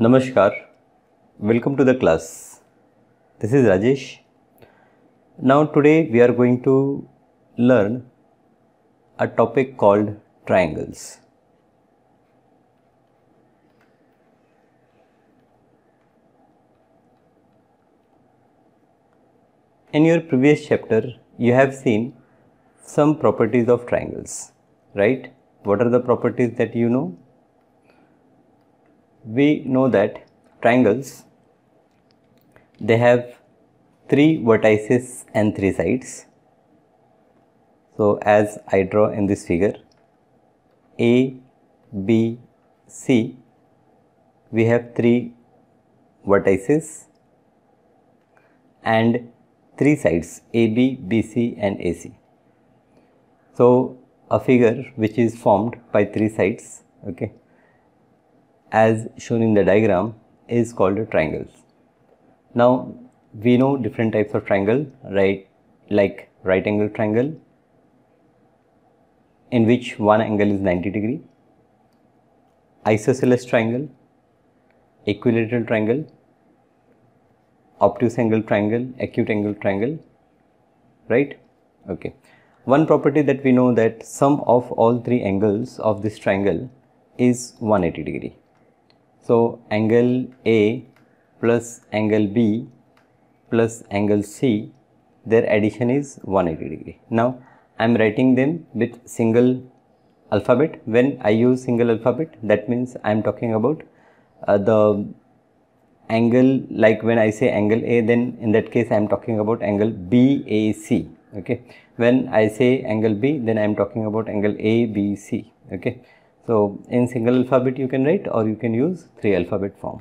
Namaskar, welcome to the class. This is Rajesh. Now today we are going to learn a topic called triangles. In your previous chapter, you have seen some properties of triangles, right? What are the properties that you know? we know that triangles they have three vertices and three sides. So, as I draw in this figure A, B, C we have three vertices and three sides AB, BC and AC. So, a figure which is formed by three sides okay, as shown in the diagram is called a triangle. Now we know different types of triangle right like right angle triangle in which one angle is 90 degree, isosceles triangle, equilateral triangle, obtuse angle triangle, acute angle triangle, right? Okay. One property that we know that sum of all three angles of this triangle is 180 degree. So, angle A plus angle B plus angle C, their addition is 180 degree. Now, I am writing them with single alphabet. When I use single alphabet, that means I am talking about uh, the angle like when I say angle A, then in that case I am talking about angle BAC. Okay. When I say angle B, then I am talking about angle ABC. Okay. So, in single alphabet you can write or you can use 3 alphabet form.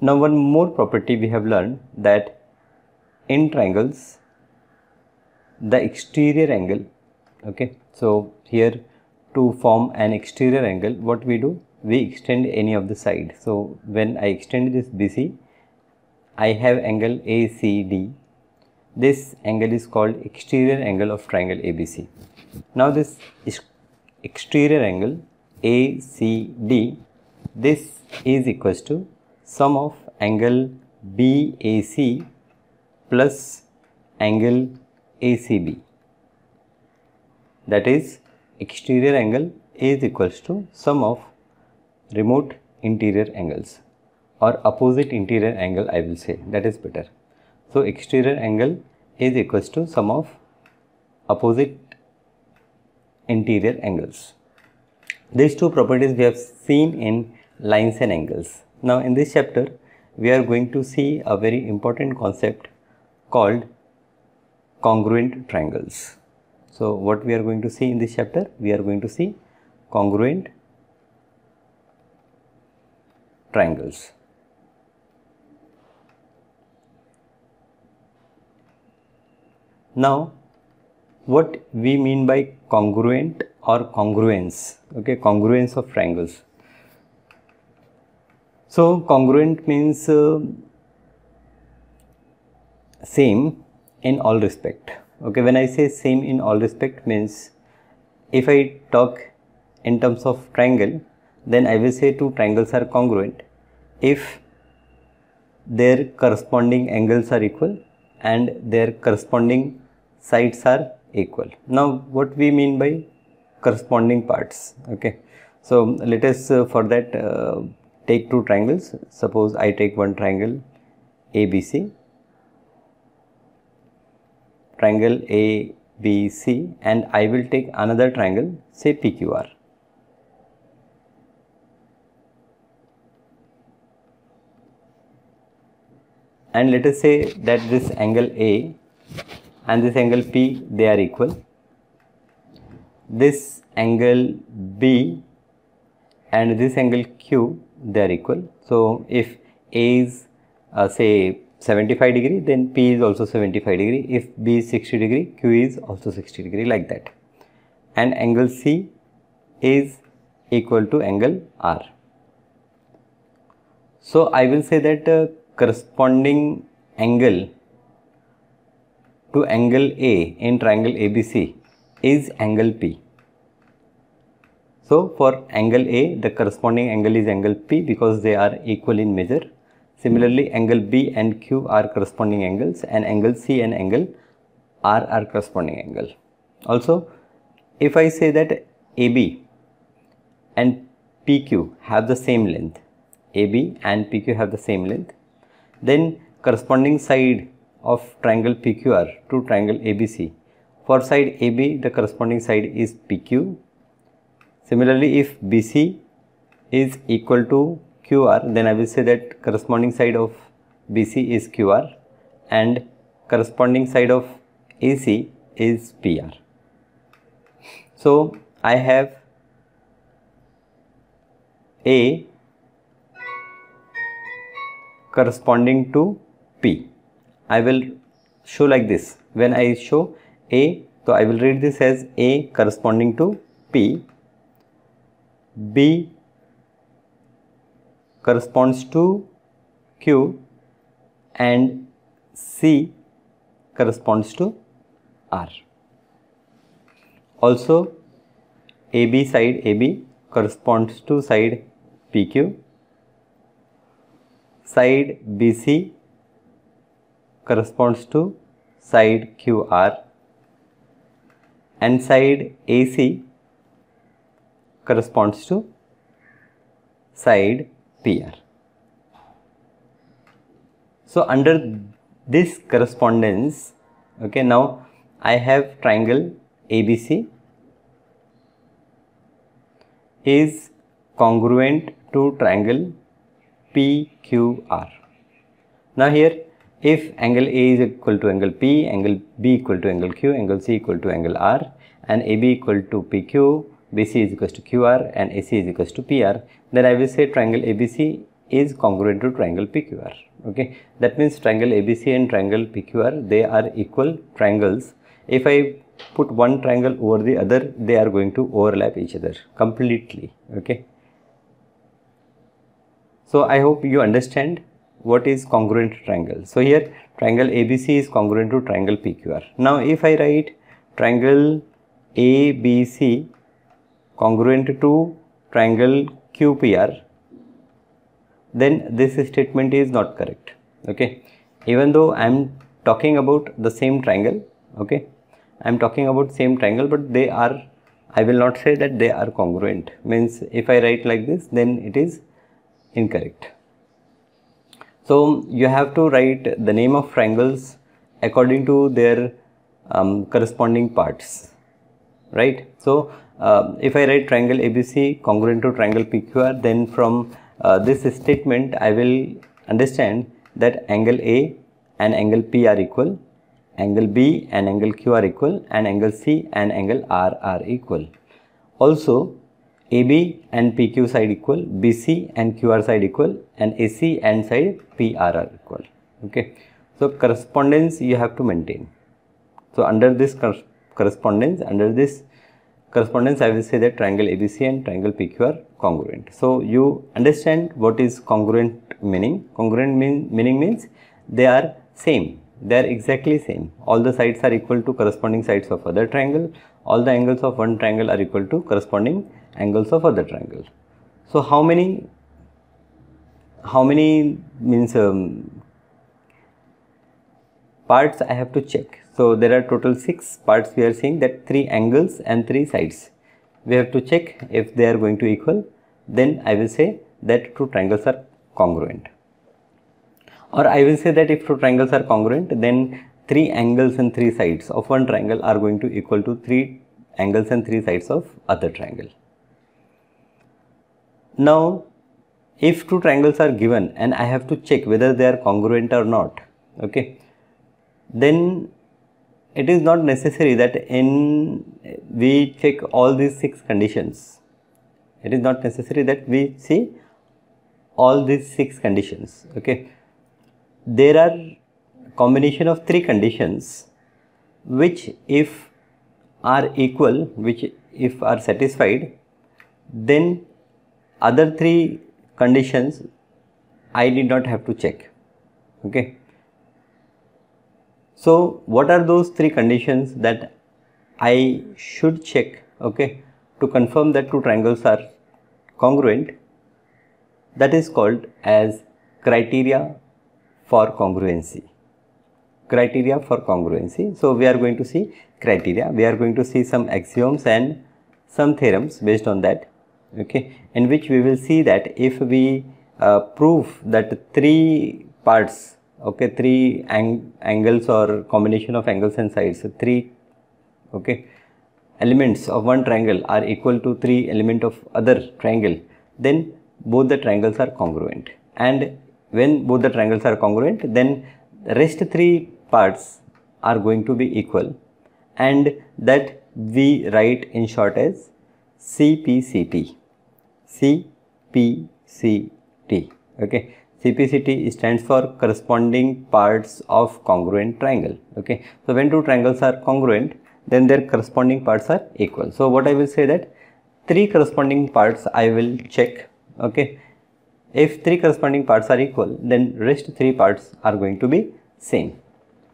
Now, one more property we have learned that in triangles the exterior angle okay. So, here to form an exterior angle what we do we extend any of the side. So, when I extend this BC I have angle ACD this angle is called exterior angle of triangle ABC. Now, this exterior angle ACD this is equals to sum of angle BAC plus angle ACB that is exterior angle is equals to sum of remote interior angles or opposite interior angle I will say that is better. So exterior angle is equals to sum of opposite interior angles. These two properties we have seen in lines and angles. Now in this chapter, we are going to see a very important concept called congruent triangles. So what we are going to see in this chapter? We are going to see congruent triangles. Now, what we mean by congruent or congruence, okay, congruence of triangles. So, congruent means uh, same in all respect, okay. When I say same in all respect means if I talk in terms of triangle, then I will say two triangles are congruent if their corresponding angles are equal and their corresponding sides are equal. Now what we mean by corresponding parts, okay. So let us uh, for that uh, take two triangles, suppose I take one triangle ABC, triangle ABC and I will take another triangle say PQR. And let us say that this angle A and this angle P they are equal this angle B and this angle Q they are equal so if A is uh, say 75 degree then P is also 75 degree if B is 60 degree Q is also 60 degree like that and angle C is equal to angle R. So, I will say that uh, corresponding angle to angle A in triangle ABC is angle P. So, for angle A, the corresponding angle is angle P because they are equal in measure. Similarly, angle B and Q are corresponding angles and angle C and angle R are corresponding angle. Also, if I say that AB and PQ have the same length, AB and PQ have the same length, then corresponding side of triangle PQR to triangle ABC. For side AB, the corresponding side is PQ. Similarly, if BC is equal to QR, then I will say that corresponding side of BC is QR and corresponding side of AC is PR. So, I have A corresponding to P. I will show like this. When I show A, so I will read this as A corresponding to P, B corresponds to Q and C corresponds to R. Also AB side AB corresponds to side PQ, side BC corresponds to side QR and side AC corresponds to side PR. So, under this correspondence, okay, now I have triangle ABC is congruent to triangle PQR. Now, here if angle A is equal to angle P, angle B equal to angle Q, angle C equal to angle R and AB equal to PQ, BC is equal to QR and AC is equal to PR, then I will say triangle ABC is congruent to triangle PQR. Okay, That means triangle ABC and triangle PQR, they are equal triangles. If I put one triangle over the other, they are going to overlap each other completely. Okay. So, I hope you understand what is congruent triangle. So here triangle ABC is congruent to triangle PQR. Now if I write triangle ABC congruent to triangle QPR then this statement is not correct okay even though I am talking about the same triangle okay I am talking about same triangle but they are I will not say that they are congruent means if I write like this then it is incorrect so you have to write the name of triangles according to their um, corresponding parts, right? So uh, if I write triangle ABC congruent to triangle PQR, then from uh, this statement I will understand that angle A and angle P are equal, angle B and angle Q are equal, and angle C and angle R are equal. Also, AB and PQ side equal, BC and QR side equal and AC and side PR are equal. Okay. So, correspondence you have to maintain. So, under this cor correspondence, under this correspondence I will say that triangle ABC and triangle PQ are congruent. So, you understand what is congruent meaning. Congruent mean, meaning means they are same, they are exactly same. All the sides are equal to corresponding sides of other triangle, all the angles of one triangle are equal to corresponding angles of other triangle so how many how many means um, parts I have to check so there are total six parts we are saying that three angles and three sides we have to check if they are going to equal then I will say that two triangles are congruent or I will say that if two triangles are congruent then three angles and three sides of one triangle are going to equal to three angles and three sides of other triangle now, if two triangles are given and I have to check whether they are congruent or not, okay, then it is not necessary that in we check all these six conditions. It is not necessary that we see all these six conditions, okay. There are combination of three conditions which if are equal, which if are satisfied, then other three conditions I did not have to check okay so what are those three conditions that I should check okay to confirm that two triangles are congruent that is called as criteria for congruency criteria for congruency so we are going to see criteria we are going to see some axioms and some theorems based on that okay in which we will see that if we uh, prove that three parts okay three ang angles or combination of angles and sides so three okay elements of one triangle are equal to three element of other triangle then both the triangles are congruent and when both the triangles are congruent then the rest three parts are going to be equal and that we write in short as CPCP. CPCT. Okay. CPCT stands for corresponding parts of congruent triangle. Okay. So, when two triangles are congruent, then their corresponding parts are equal. So, what I will say that three corresponding parts I will check. Okay. If three corresponding parts are equal, then rest three parts are going to be same.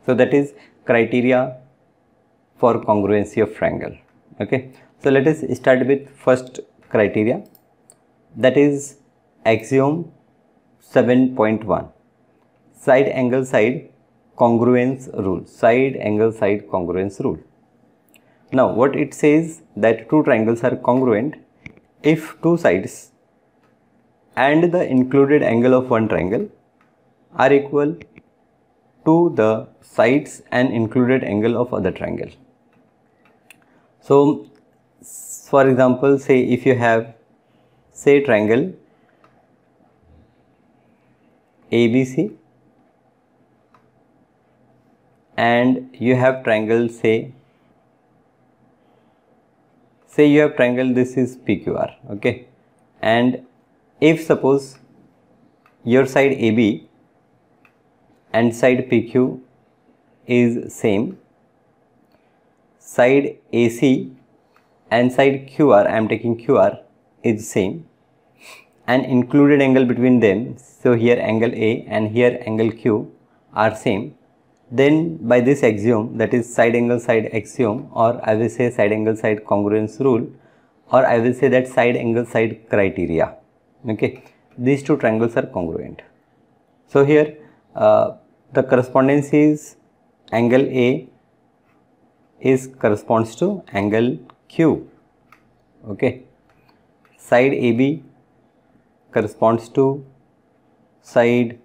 So, that is criteria for congruency of triangle. Okay. So, let us start with first criteria that is axiom 7.1 side angle side congruence rule side angle side congruence rule now what it says that two triangles are congruent if two sides and the included angle of one triangle are equal to the sides and included angle of other triangle. So, for example, say if you have say triangle ABC and you have triangle say say you have triangle this is PQR okay and if suppose your side AB and side PQ is same side AC and side QR I am taking QR is same and included angle between them so here angle A and here angle Q are same then by this axiom that is side angle side axiom or I will say side angle side congruence rule or I will say that side angle side criteria okay these two triangles are congruent so here uh, the correspondence is angle A is corresponds to angle Q okay side AB corresponds to side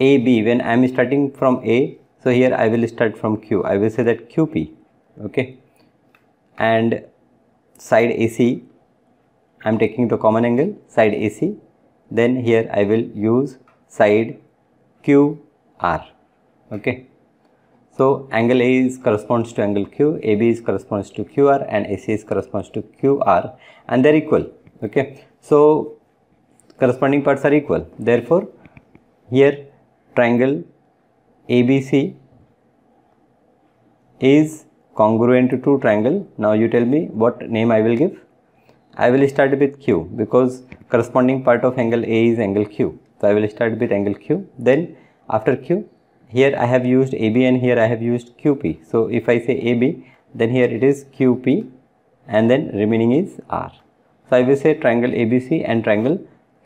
AB when I am starting from A. So, here I will start from Q. I will say that QP okay and side AC I am taking the common angle side AC then here I will use side QR okay. So, angle A is corresponds to angle Q, AB is corresponds to QR and AC is corresponds to QR and they are equal okay. So, corresponding parts are equal. Therefore, here triangle ABC is congruent to triangle. Now, you tell me what name I will give. I will start with Q because corresponding part of angle A is angle Q. So, I will start with angle Q. Then after Q, here I have used AB and here I have used QP. So, if I say AB, then here it is QP and then remaining is R. So I will say triangle ABC and triangle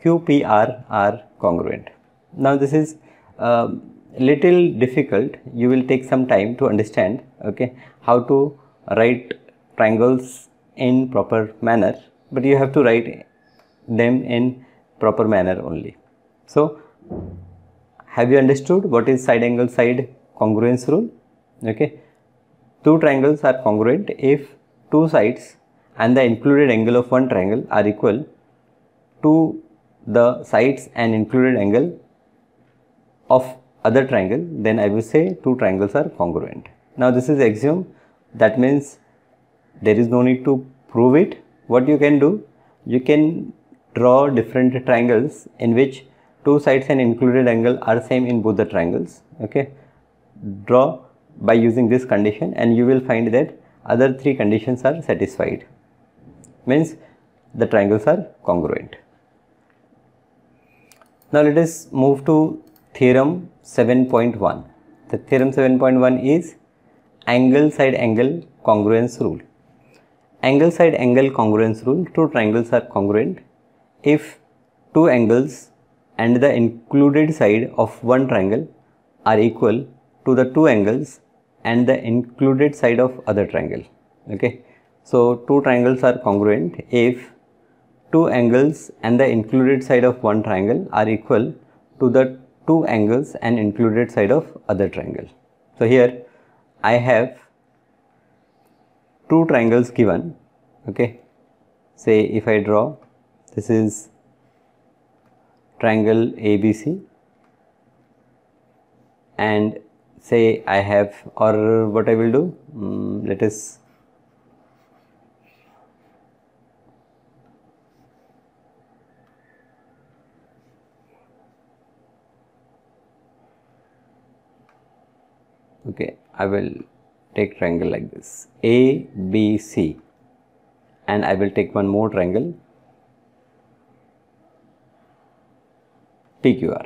QPR are congruent. Now this is a um, little difficult. You will take some time to understand okay, how to write triangles in proper manner, but you have to write them in proper manner only. So have you understood what is side angle side congruence rule? Okay. Two triangles are congruent if two sides and the included angle of one triangle are equal to the sides and included angle of other triangle then I will say two triangles are congruent. Now this is axiom that means there is no need to prove it. What you can do? You can draw different triangles in which two sides and included angle are same in both the triangles. Okay, Draw by using this condition and you will find that other three conditions are satisfied means the triangles are congruent. Now let us move to theorem 7.1. The theorem 7.1 is angle side angle congruence rule. Angle side angle congruence rule, two triangles are congruent if two angles and the included side of one triangle are equal to the two angles and the included side of other triangle. Okay. So two triangles are congruent if two angles and the included side of one triangle are equal to the two angles and included side of other triangle. So here I have two triangles given okay say if I draw this is triangle ABC and say I have or what I will do um, let us okay I will take triangle like this A B C and I will take one more triangle PQR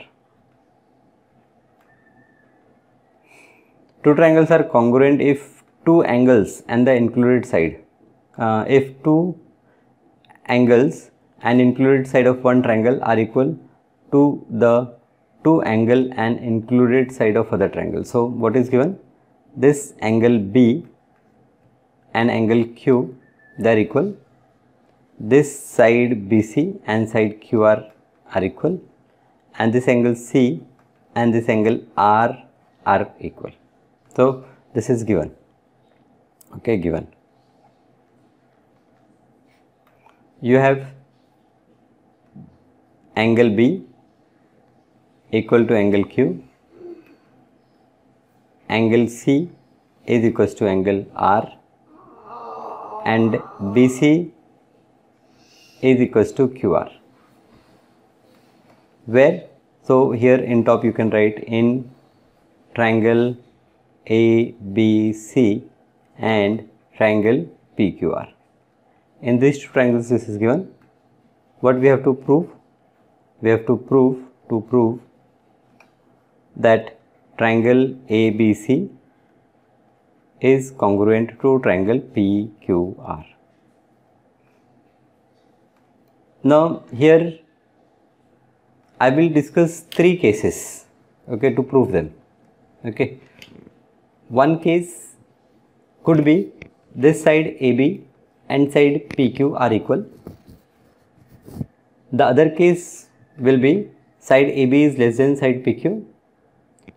two triangles are congruent if two angles and the included side uh, if two angles and included side of one triangle are equal to the Two angle and included side of other triangle. So, what is given? This angle B and angle Q they are equal. This side BC and side QR are equal and this angle C and this angle R are equal. So, this is given, okay, given. You have angle B equal to angle Q, angle C is equals to angle R and BC is equals to QR where so here in top you can write in triangle ABC and triangle PQR in these two triangles this is given what we have to prove we have to prove to prove that triangle ABC is congruent to triangle PQR. Now, here I will discuss three cases okay, to prove them. Okay. One case could be this side AB and side PQ are equal. The other case will be side AB is less than side PQ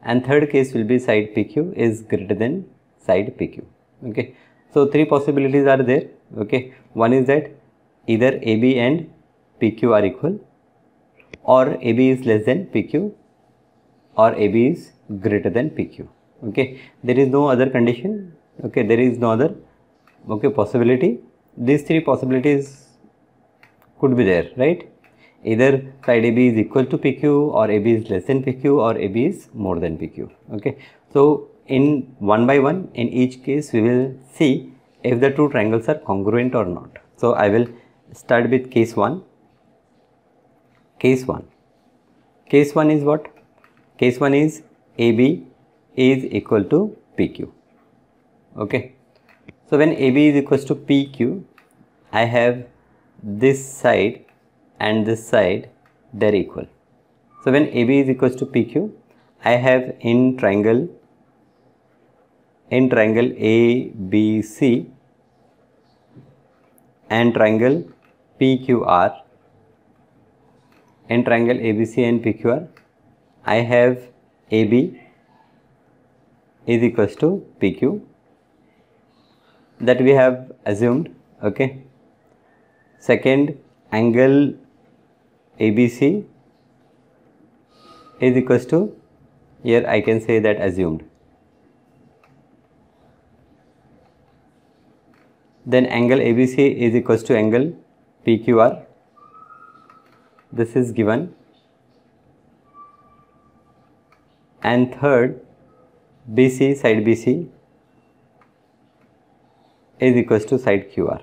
and third case will be side PQ is greater than side PQ. Okay. So, three possibilities are there. Okay. One is that either AB and PQ are equal or AB is less than PQ or AB is greater than PQ. Okay. There is no other condition. Okay. There is no other okay, possibility. These three possibilities could be there, right? either side AB is equal to PQ or AB is less than PQ or AB is more than PQ. Okay. So, in one by one in each case we will see if the two triangles are congruent or not. So, I will start with case 1. Case 1. Case 1 is what? Case 1 is AB is equal to PQ. Okay. So, when AB is equal to PQ, I have this side and this side they're equal. So when AB is equals to PQ, I have in triangle in triangle ABC and triangle PQR in triangle ABC and PQR I have AB is equals to PQ that we have assumed okay second angle ABC is equals to here I can say that assumed. Then angle ABC is equals to angle PQR. This is given. And third BC side BC is equals to side QR.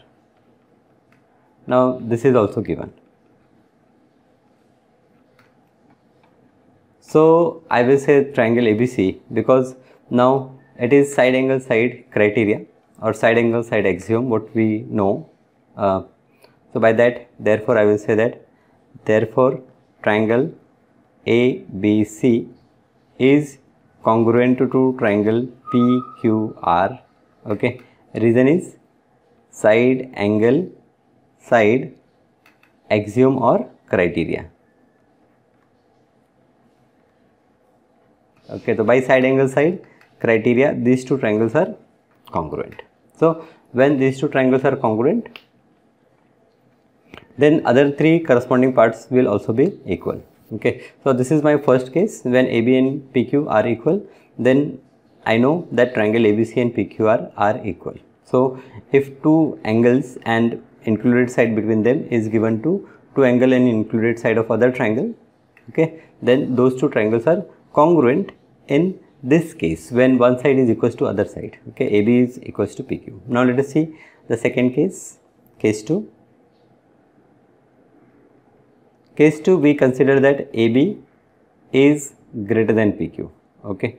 Now this is also given. So I will say triangle ABC because now it is side angle side criteria or side angle side axiom what we know. Uh, so by that therefore I will say that therefore triangle ABC is congruent to, to triangle PQR okay reason is side angle side axiom or criteria okay so by side angle side criteria these two triangles are congruent so when these two triangles are congruent then other three corresponding parts will also be equal okay so this is my first case when ab and pq are equal then i know that triangle abc and pqr are equal so if two angles and included side between them is given to two angle and included side of other triangle okay then those two triangles are congruent in this case when one side is equals to other side okay AB is equals to PQ. Now let us see the second case case 2. Case 2 we consider that AB is greater than PQ okay.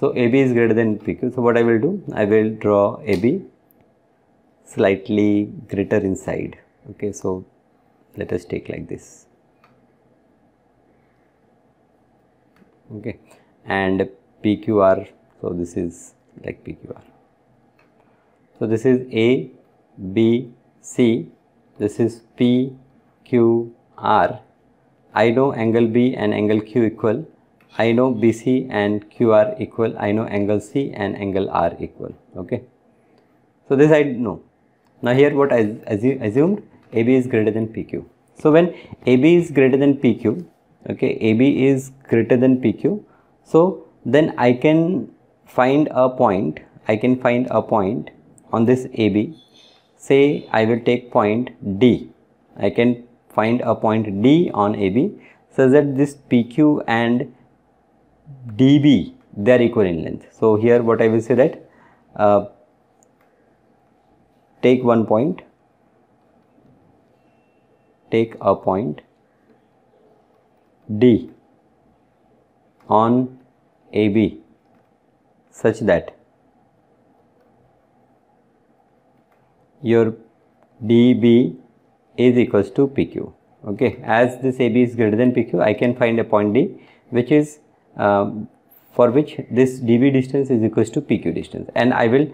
So AB is greater than PQ so what I will do I will draw AB slightly greater inside okay so let us take like this okay and PQR so this is like PQR. So this is A, B, C this is P, Q, R. I know angle B and angle Q equal I know BC and QR equal, I know angle C and angle R equal, okay. So, this I know. Now, here what I assumed AB is greater than PQ. So, when AB is greater than PQ, okay AB is greater than PQ so then I can find a point I can find a point on this AB say I will take point D I can find a point D on AB such that this PQ and DB they are equal in length so here what I will say that uh, take one point take a point D on AB such that your DB is equals to PQ okay as this AB is greater than PQ I can find a point D which is um, for which this DB distance is equals to PQ distance and I will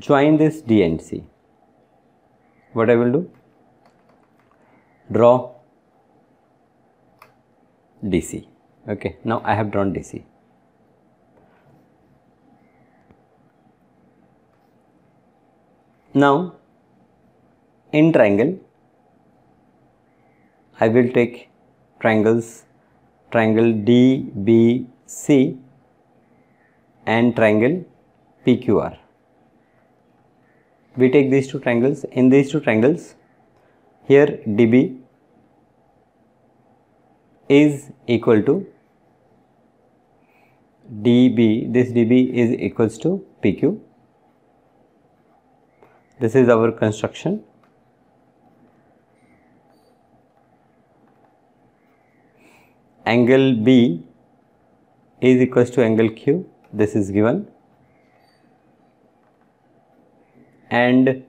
join this D and C what I will do draw DC. Okay, now I have drawn DC. Now in triangle, I will take triangles triangle DBC and triangle PQR. We take these two triangles. In these two triangles, here DB is equal to dB, this dB is equals to PQ. This is our construction. Angle B is equals to angle Q, this is given. And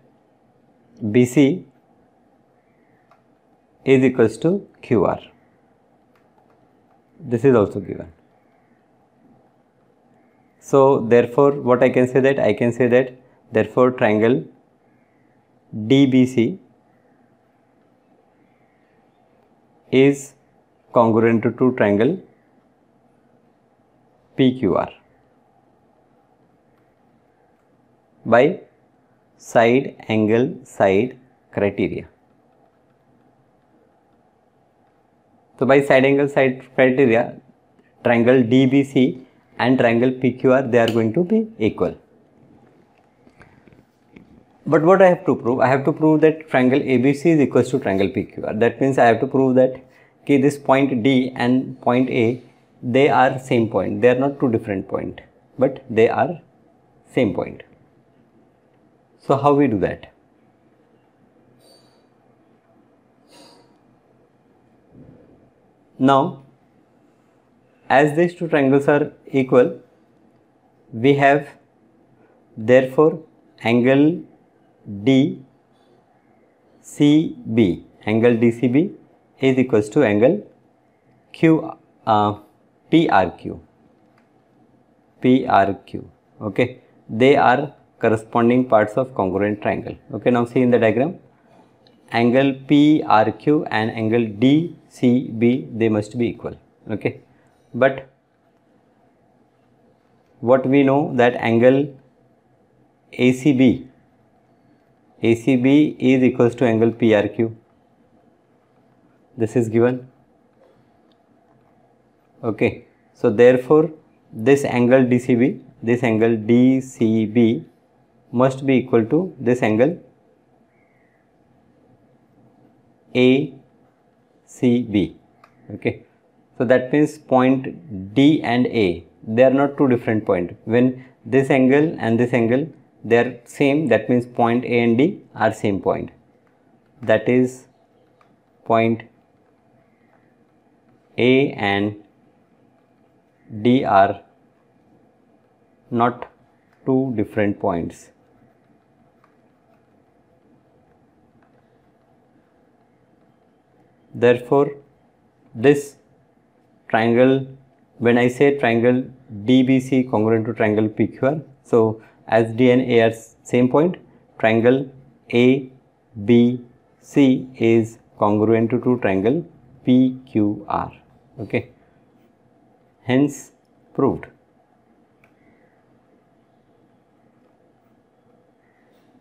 BC is equals to QR this is also given. So therefore what I can say that I can say that therefore triangle DBC is congruent to, triangle PQR by side angle side criteria. So by side angle side criteria, triangle DBC and triangle PQR they are going to be equal. But what I have to prove? I have to prove that triangle ABC is equal to triangle PQR. That means I have to prove that okay, this point D and point A they are same point. They are not two different point but they are same point. So how we do that? Now, as these two triangles are equal, we have therefore angle DCB, angle DCB is equals to angle Q, uh, PRQ, PRQ, okay. They are corresponding parts of congruent triangle, okay. Now see in the diagram, angle PRQ and angle D C, B, they must be equal. Okay. But what we know that angle ACB, ACB is equals to angle PRQ. This is given. Okay. So therefore, this angle DCB, this angle DCB must be equal to this angle A CB okay. So that means point D and A they are not two different point when this angle and this angle they are same that means point A and D are same point that is point A and D are not two different points Therefore, this triangle, when I say triangle DBC congruent to triangle PQR, so as D and A are same point, triangle ABC is congruent to triangle PQR. Okay. Hence proved.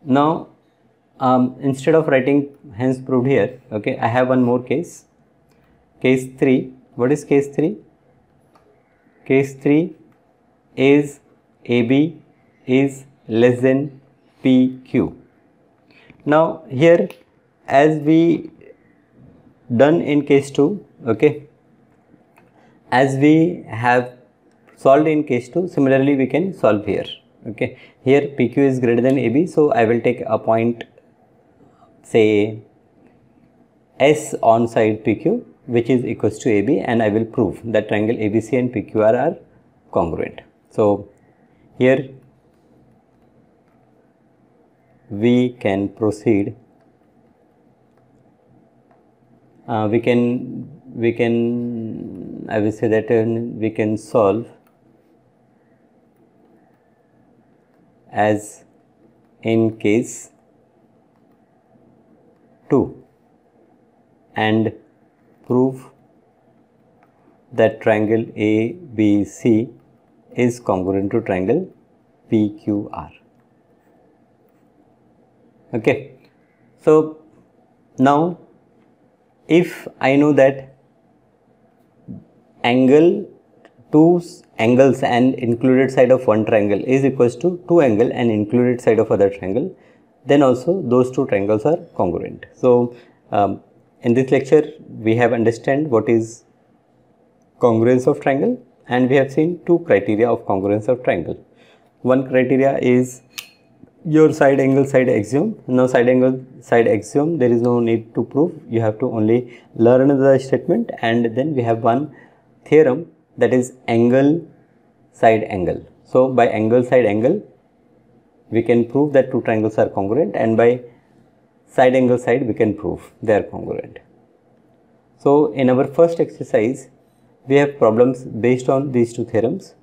Now um, instead of writing hence proved here okay I have one more case case 3 what is case 3 case 3 is AB is less than PQ now here as we done in case 2 okay as we have solved in case 2 similarly we can solve here okay here pq is greater than ab so i will take a point say S on side PQ which is equals to AB and I will prove that triangle ABC and PQR are congruent. So, here we can proceed uh, we can we can I will say that uh, we can solve as in case 2 and prove that triangle ABC is congruent to triangle PQR. Okay. So, now if I know that angle two angles and included side of one triangle is equals to two angle and included side of other triangle then also those two triangles are congruent. So, um, in this lecture we have understand what is congruence of triangle and we have seen two criteria of congruence of triangle. One criteria is your side angle side axiom. Now side angle side axiom there is no need to prove you have to only learn the statement and then we have one theorem that is angle side angle. So by angle side angle we can prove that two triangles are congruent and by side angle side we can prove they are congruent. So in our first exercise we have problems based on these two theorems.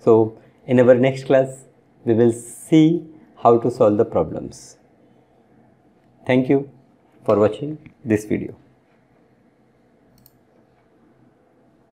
So in our next class we will see how to solve the problems. Thank you for watching this video.